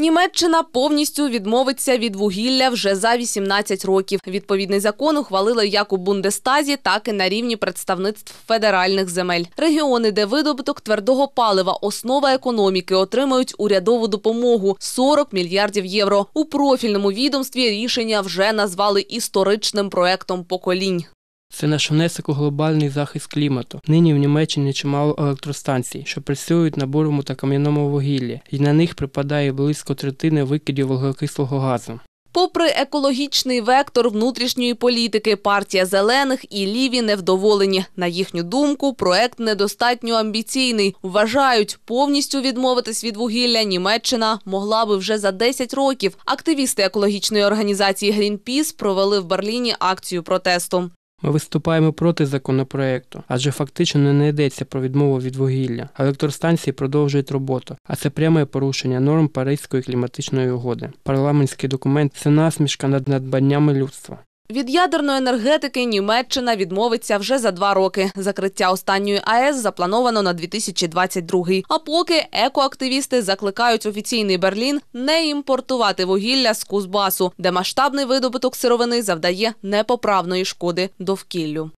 Німеччина повністю відмовиться від вугілля вже за 18 років. Відповідний закон ухвалили як у Бундестазі, так і на рівні представництв федеральних земель. Регіони, де видобуток твердого палива, основа економіки, отримають урядову допомогу 40 мільярдів євро. У профільному відомстві рішення вже назвали історичним проектом поколінь. Це наш внесок у глобальний захист клімату. Нині в Німеччині чимало електростанцій, що працюють на бурому та кам'яному вугіллі, і на них припадає близько третини викидів вуглекислого газу. Попри екологічний вектор внутрішньої політики, партія зелених і ліві невдоволені. На їхню думку, проект недостатньо амбіційний. Вважають, повністю відмовитись від вугілля Німеччина могла би вже за 10 років. Активісти екологічної організації Грінпіс провели в Берліні акцію протесту. Ми виступаємо проти законопроекту, адже фактично не йдеться про відмову від вугілля, електростанції продовжують роботу, а це пряме порушення норм Паризької кліматичної угоди. Парламентський документ це насмішка над надбаннями людства. Від ядерної енергетики Німеччина відмовиться вже за два роки. Закриття останньої АЕС заплановано на 2022. А поки екоактивісти закликають офіційний Берлін не імпортувати вугілля з Кузбасу, де масштабний видобуток сировини завдає непоправної шкоди довкіллю.